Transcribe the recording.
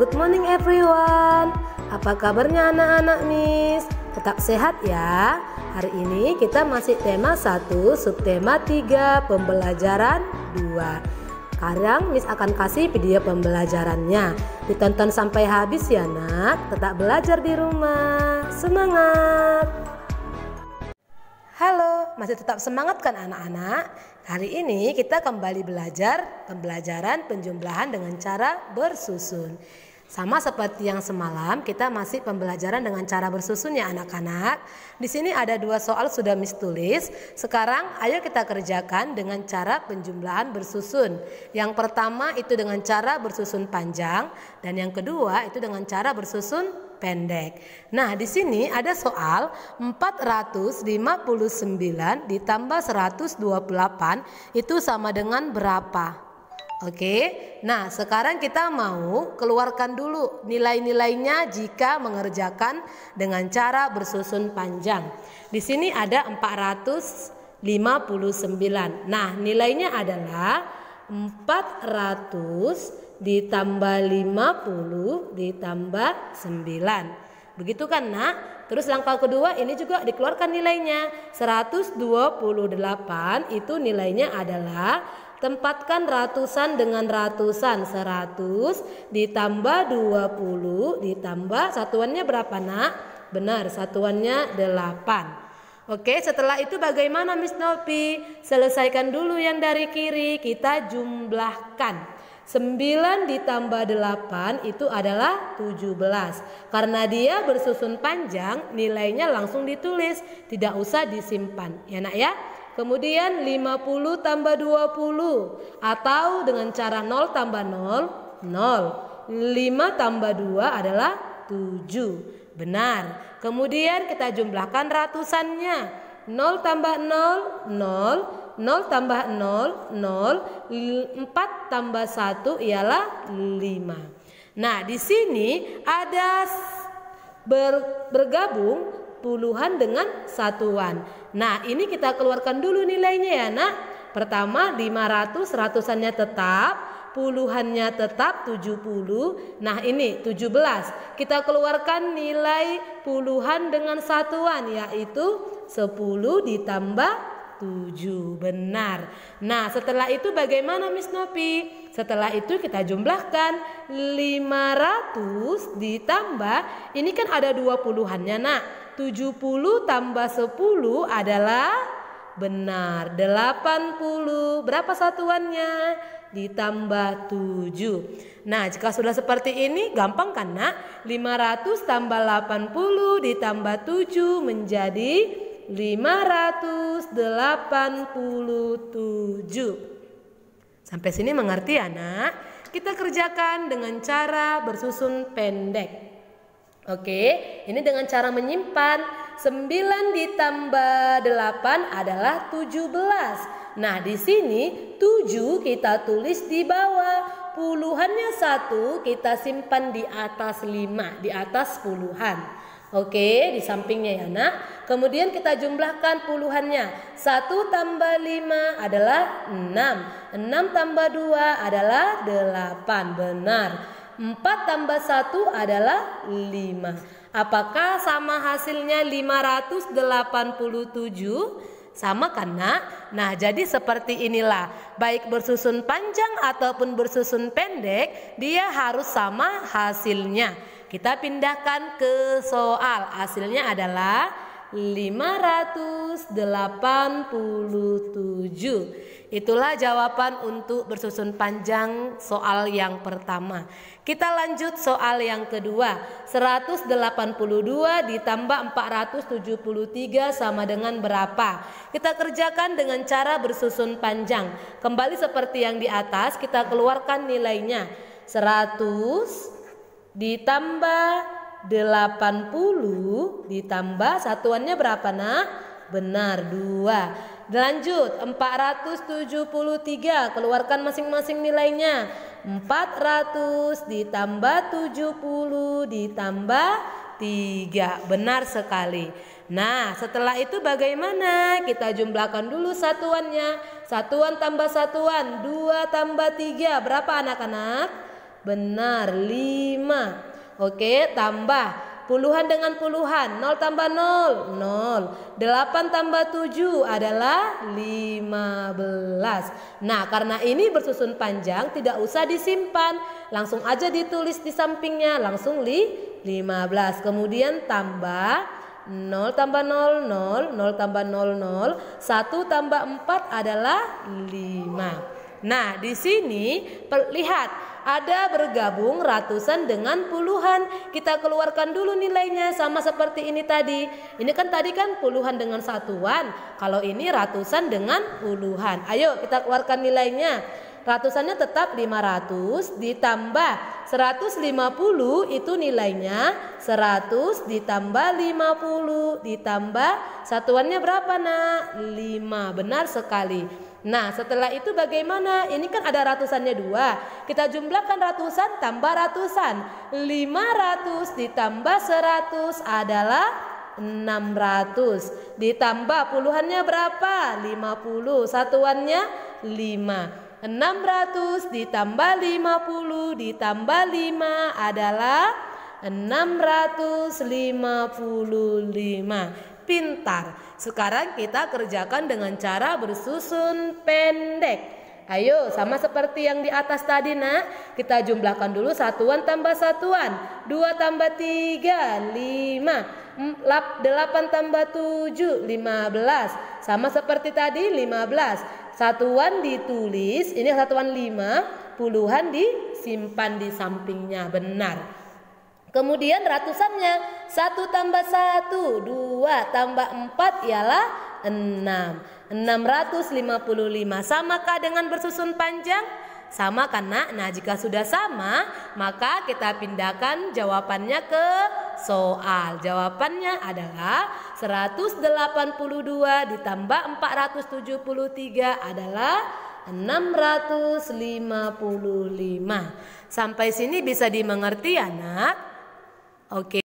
good morning everyone. Apa kabarnya anak-anak Miss? Tetap sehat ya. Hari ini kita masih tema 1, subtema 3, pembelajaran 2. Sekarang Miss akan kasih video pembelajarannya. Ditonton sampai habis ya nak. Tetap belajar di rumah. Semangat. Halo, masih tetap semangat kan anak-anak? Hari ini kita kembali belajar pembelajaran penjumlahan dengan cara bersusun. Sama seperti yang semalam, kita masih pembelajaran dengan cara bersusun ya anak-anak. Di sini ada dua soal sudah mis tulis. Sekarang ayo kita kerjakan dengan cara penjumlahan bersusun. Yang pertama itu dengan cara bersusun panjang dan yang kedua itu dengan cara bersusun pendek. Nah, di sini ada soal 459 ditambah 128 itu sama dengan berapa? Oke, nah sekarang kita mau keluarkan dulu nilai-nilainya jika mengerjakan dengan cara bersusun panjang. Di sini ada 459. Nah, nilainya adalah 400 ditambah 50 ditambah 9. Begitu kan, Nak? Terus langkah kedua ini juga dikeluarkan nilainya. 128 itu nilainya adalah Tempatkan ratusan dengan ratusan 100 ditambah 20 ditambah satuannya berapa nak? Benar satuannya 8 Oke setelah itu bagaimana Miss Novi? Selesaikan dulu yang dari kiri kita jumlahkan 9 ditambah 8 itu adalah 17 Karena dia bersusun panjang nilainya langsung ditulis Tidak usah disimpan Ya nak ya Kemudian 50 tambah 20 atau dengan cara 0 tambah 0, 0. 5 tambah 2 adalah 7. Benar. Kemudian kita jumlahkan ratusannya. 0 tambah 0, 0. 0 tambah 0, 0. 4 tambah 1 ialah 5. Nah, di sini ada ber, bergabung puluhan dengan satuan. Nah, ini kita keluarkan dulu nilainya ya, Nak. Pertama 500 ratusannya tetap, puluhannya tetap 70. Nah, ini 17. Kita keluarkan nilai puluhan dengan satuan yaitu 10 ditambah 7 benar. Nah, setelah itu bagaimana Miss Nopi? Setelah itu kita jumlahkan 500 ditambah ini kan ada dua puluhannya, Nak. 70 tambah 10 adalah benar. 80 berapa satuannya? Ditambah 7. Nah, jika sudah seperti ini gampang kan, Nak? 500 tambah 80 ditambah 7 menjadi 587. Sampai sini mengerti ya, Kita kerjakan dengan cara bersusun pendek. Oke, ini dengan cara menyimpan. 9 ditambah 8 adalah 17. Nah, di sini 7 kita tulis di bawah. Puluhannya 1 kita simpan di atas 5, di atas puluhan. Oke, di sampingnya ya nak. Kemudian kita jumlahkan puluhannya. 1 tambah 5 adalah 6. 6 tambah 2 adalah 8. Benar. 4 tambah 1 adalah 5. Apakah sama hasilnya 587? Sama kan nak? Nah jadi seperti inilah Baik bersusun panjang ataupun bersusun pendek Dia harus sama hasilnya Kita pindahkan ke soal Hasilnya adalah 587. Itulah jawaban untuk bersusun panjang soal yang pertama. Kita lanjut soal yang kedua. 182 ditambah 473 sama dengan berapa? Kita kerjakan dengan cara bersusun panjang. Kembali seperti yang di atas, kita keluarkan nilainya. 100 ditambah 80 ditambah satuannya berapa nah? Benar 2. Lanjut 473 keluarkan masing-masing nilainya. 400 ditambah 70 ditambah 3. Benar sekali. Nah, setelah itu bagaimana? Kita jumlahkan dulu satuannya. Satuan tambah satuan, 2 tambah 3. Berapa anak-anak? Benar, 5. Oke, tambah puluhan dengan puluhan 0 tambah 0 0 8 tambah 7 adalah 15 nah karena ini bersusun panjang tidak usah disimpan langsung aja ditulis di sampingnya langsung li 15 kemudian tambah 0 tambah 0 0 0 tambah 0 0 1 tambah 4 adalah 5 nah di sini lihat ada bergabung ratusan dengan puluhan. Kita keluarkan dulu nilainya sama seperti ini tadi. Ini kan tadi kan puluhan dengan satuan. Kalau ini ratusan dengan puluhan. Ayo kita keluarkan nilainya. Ratusannya tetap 500 ditambah 150 itu nilainya 100 ditambah 50 ditambah satuannya berapa nak? 5 benar sekali Nah setelah itu bagaimana? Ini kan ada ratusannya dua. Kita jumlahkan ratusan tambah ratusan. 500 ditambah 100 adalah 600. Ditambah puluhannya berapa? 50. Satuannya 5. 600 ditambah 50 ditambah 5 adalah 655 pintar. Sekarang kita kerjakan dengan cara bersusun pendek. Ayo, sama seperti yang di atas tadi nak, kita jumlahkan dulu satuan tambah satuan, 2 tambah 3, 5. 8 tambah 7, 15. Sama seperti tadi, 15. Satuan ditulis, ini satuan 5. puluhan disimpan di sampingnya, benar. Kemudian ratusannya satu tambah satu, dua tambah empat ialah enam. enam ratus lima puluh sama samakah dengan bersusun panjang? Sama karena nah jika sudah sama maka kita pindahkan jawabannya ke soal. Jawabannya adalah 182 ditambah 473 adalah enam ratus lima puluh lima. Sampai sini bisa dimengerti anak? Okay.